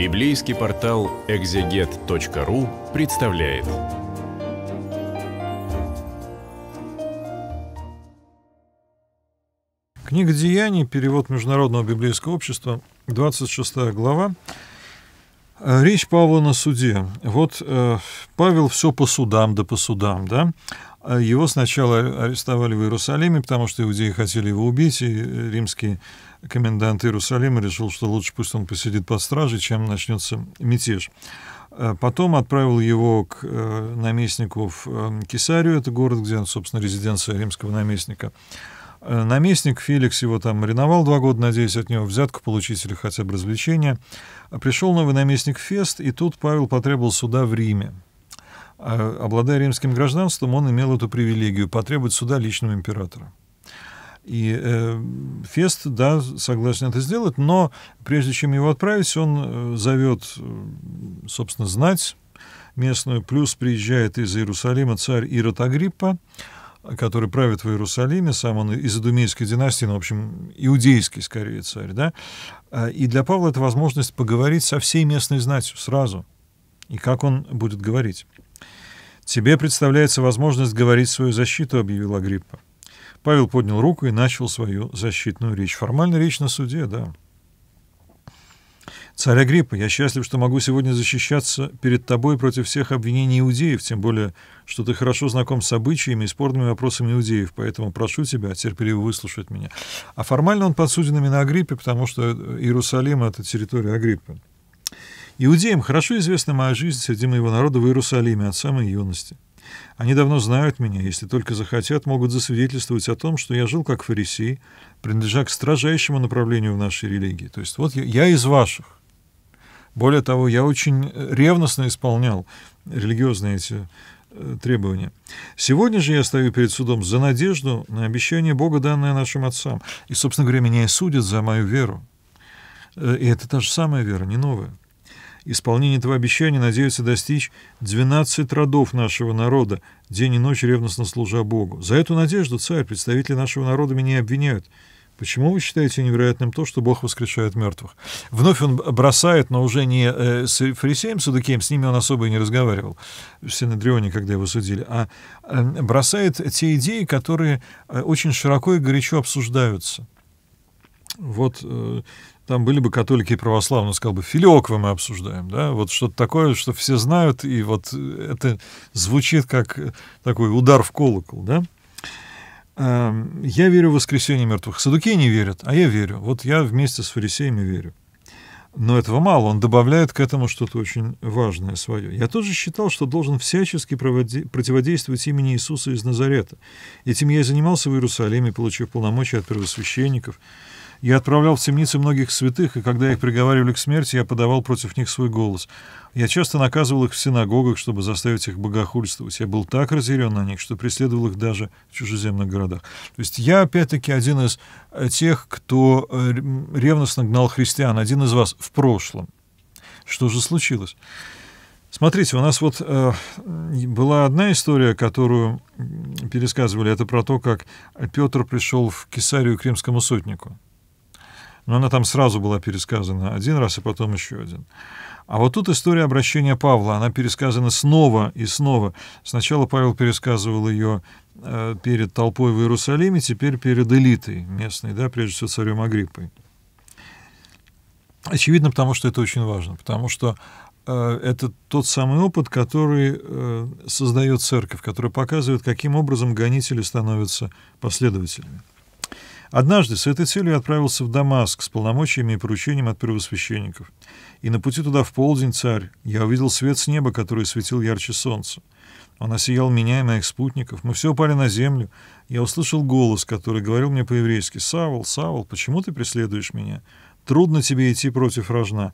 Библейский портал экзегет.ру представляет. Книга «Деяний», перевод Международного библейского общества, 26 глава. Речь Павла на суде. Вот э, Павел все по судам да по судам, да? Э, его сначала арестовали в Иерусалиме, потому что иудеи хотели его убить, и э, римские комендант Иерусалима решил, что лучше пусть он посидит под стражей, чем начнется мятеж. Э, потом отправил его к э, наместнику в э, Кесарию, это город, где, собственно, резиденция римского наместника. Наместник Феликс его там мариновал два года, надеясь от него взятку получить или хотя бы развлечение. А пришел новый наместник Фест, и тут Павел потребовал суда в Риме. А, обладая римским гражданством, он имел эту привилегию – потребовать суда личного императора. И э, Фест, да, согласен это сделать, но прежде чем его отправить, он э, зовет, э, собственно, знать местную, плюс приезжает из Иерусалима царь Ирод Агриппа, который правит в Иерусалиме, сам он из Идумейской династии, ну, в общем, иудейский, скорее, царь, да, а, и для Павла это возможность поговорить со всей местной знатью сразу, и как он будет говорить. «Тебе представляется возможность говорить свою защиту», — объявила Гриппа. Павел поднял руку и начал свою защитную речь. Формально речь на суде, да. «Царь Агриппа, я счастлив, что могу сегодня защищаться перед тобой против всех обвинений иудеев, тем более, что ты хорошо знаком с обычаями и спорными вопросами иудеев, поэтому прошу тебя терпеливо выслушать меня». А формально он подсуден именно Агриппе, потому что Иерусалим — это территория Агриппы. Иудеям хорошо известна моя жизнь среди моего народа в Иерусалиме от самой юности. Они давно знают меня, если только захотят, могут засвидетельствовать о том, что я жил как фарисей, принадлежа к строжайшему направлению в нашей религии. То есть вот я, я из ваших. Более того, я очень ревностно исполнял религиозные эти э, требования. Сегодня же я стою перед судом за надежду на обещание Бога, данное нашим отцам. И, собственно говоря, меня и судят за мою веру. Э, и это та же самая вера, не новая исполнение этого обещания надеются достичь 12 родов нашего народа, день и ночь ревностно служа Богу. За эту надежду, царь, представители нашего народа меня обвиняют. Почему вы считаете невероятным то, что Бог воскрешает мертвых? Вновь он бросает, но уже не э, с фарисеем Садукеем, с ними он особо и не разговаривал в Синодрионе когда его судили, а э, бросает те идеи, которые э, очень широко и горячо обсуждаются вот э, там были бы католики и православные, сказал бы, Филиоквы мы обсуждаем, да, вот что-то такое, что все знают, и вот это звучит как такой удар в колокол, да. Э, я верю в воскресение мертвых. Садуки не верят, а я верю. Вот я вместе с фарисеями верю. Но этого мало, он добавляет к этому что-то очень важное свое. Я тоже считал, что должен всячески проводи- противодействовать имени Иисуса из Назарета. Этим я и занимался в Иерусалиме, получив полномочия от первосвященников. Я отправлял в Темницы многих святых, и когда их приговаривали к смерти, я подавал против них свой голос. Я часто наказывал их в синагогах, чтобы заставить их богохульствовать. Я был так разъярен на них, что преследовал их даже в чужеземных городах. То есть я, опять-таки, один из э, тех, кто э, ревностно гнал христиан, один из вас в прошлом. Что же случилось? Смотрите, у нас вот э, была одна история, которую пересказывали, это про то, как Петр пришел в Кесарию к римскому сотнику но она там сразу была пересказана один раз и а потом еще один. А вот тут история обращения Павла, она пересказана снова и снова. Сначала Павел пересказывал ее э, перед толпой в Иерусалиме, теперь перед элитой местной, да, прежде всего царем Агриппой. Очевидно, потому что это очень важно, потому что э, это тот самый опыт, который э, создает церковь, который показывает, каким образом гонители становятся последователями. Однажды с этой целью отправился в Дамаск с полномочиями и поручением от первосвященников. И на пути туда в полдень, царь, я увидел свет с неба, который светил ярче солнца. Он осиял меня и моих спутников. Мы все упали на землю. Я услышал голос, который говорил мне по-еврейски. «Савол, Савол, почему ты преследуешь меня? Трудно тебе идти против рожна.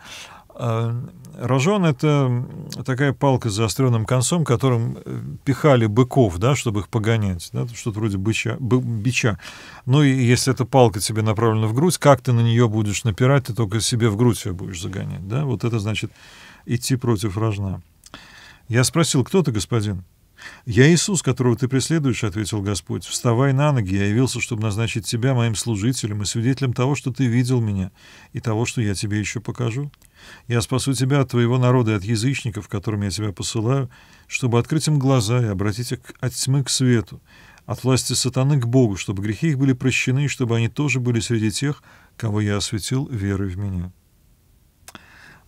А, рожон — это такая палка с заостренным концом, которым э, пихали быков, да, чтобы их погонять, да, что-то вроде быча, бы, бича. Ну и если эта палка тебе направлена в грудь, как ты на нее будешь напирать, ты только себе в грудь ее будешь загонять. Да? Вот это значит идти против рожна. Я спросил, кто ты, господин? «Я Иисус, которого ты преследуешь», — ответил Господь. «Вставай на ноги, я явился, чтобы назначить тебя моим служителем и свидетелем того, что ты видел меня, и того, что я тебе еще покажу. Я спасу тебя от твоего народа и от язычников, которым я тебя посылаю, чтобы открыть им глаза и обратить их от тьмы к свету, от власти сатаны к Богу, чтобы грехи их были прощены, и чтобы они тоже были среди тех, кого я осветил верой в меня».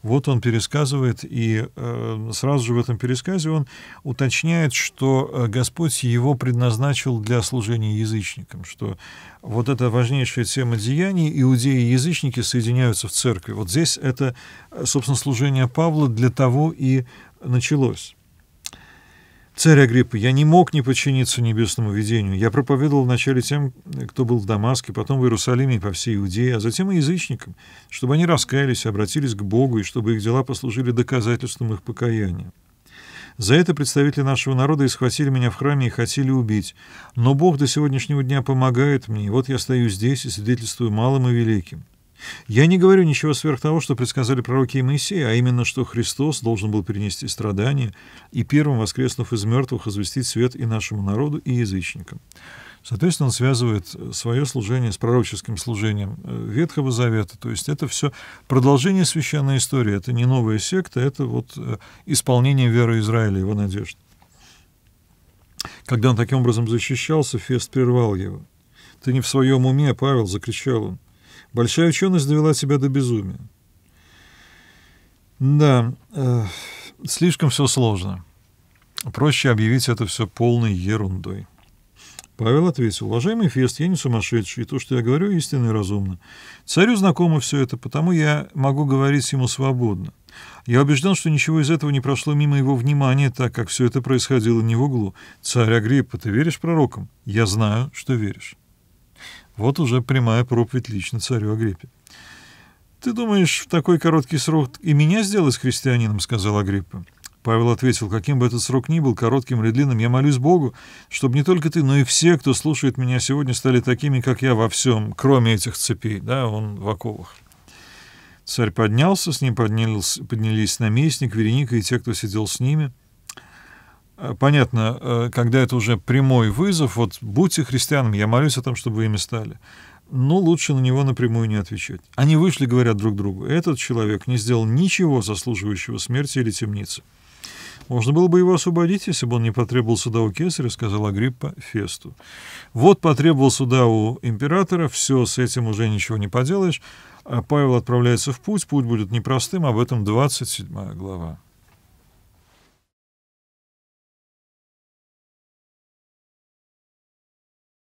Вот он пересказывает, и э, сразу же в этом пересказе он уточняет, что э, Господь его предназначил для служения язычникам, что вот эта важнейшая тема деяний, иудеи и язычники соединяются в церкви. Вот здесь это, э, собственно, служение Павла для того и началось. «Царь Агриппа, я не мог не подчиниться небесному видению. Я проповедовал вначале тем, кто был в Дамаске, потом в Иерусалиме и по всей Иудее, а затем и язычникам, чтобы они раскаялись, обратились к Богу и чтобы их дела послужили доказательством их покаяния. За это представители нашего народа и схватили меня в храме и хотели убить. Но Бог до сегодняшнего дня помогает мне, и вот я стою здесь и свидетельствую малым и великим. Я не говорю ничего сверх того, что предсказали пророки и Моисей, а именно, что Христос должен был перенести страдания и первым, воскреснув из мертвых, известить свет и нашему народу, и язычникам. Соответственно, он связывает э, свое служение с пророческим служением э, Ветхого Завета. То есть это все продолжение священной истории. Это не новая секта, это вот э, исполнение веры Израиля, его надежд. Когда он таким образом защищался, Фест прервал его. «Ты не в своем уме, Павел!» — закричал он. Большая ученость довела себя до безумия. Да, э, слишком все сложно. Проще объявить это все полной ерундой. Павел ответил, «Уважаемый Фест, я не сумасшедший, и то, что я говорю, истинно и разумно. Царю знакомо все это, потому я могу говорить ему свободно. Я убежден, что ничего из этого не прошло мимо его внимания, так как все это происходило не в углу. Царь Агриппа, ты веришь пророкам? Я знаю, что веришь». Вот уже прямая проповедь лично царю Агриппе. «Ты думаешь, в такой короткий срок и меня сделать христианином?» — сказал Агриппа. Павел ответил, «Каким бы этот срок ни был, коротким или длинным, я молюсь Богу, чтобы не только ты, но и все, кто слушает меня сегодня, стали такими, как я во всем, кроме этих цепей». Да, он в оковах. Царь поднялся, с ним поднялись, поднялись наместник, Вереника и те, кто сидел с ними — Э, понятно, э, когда это уже прямой вызов, вот будьте христианами, я молюсь о том, чтобы вы ими стали. Но лучше на него напрямую не отвечать. Они вышли, говорят друг другу, этот человек не сделал ничего заслуживающего смерти или темницы. Можно было бы его освободить, если бы он не потребовал суда у кесаря, сказал Агриппа Фесту. Вот потребовал суда у императора, все, с этим уже ничего не поделаешь. А Павел отправляется в путь, путь будет непростым, об этом 27 глава.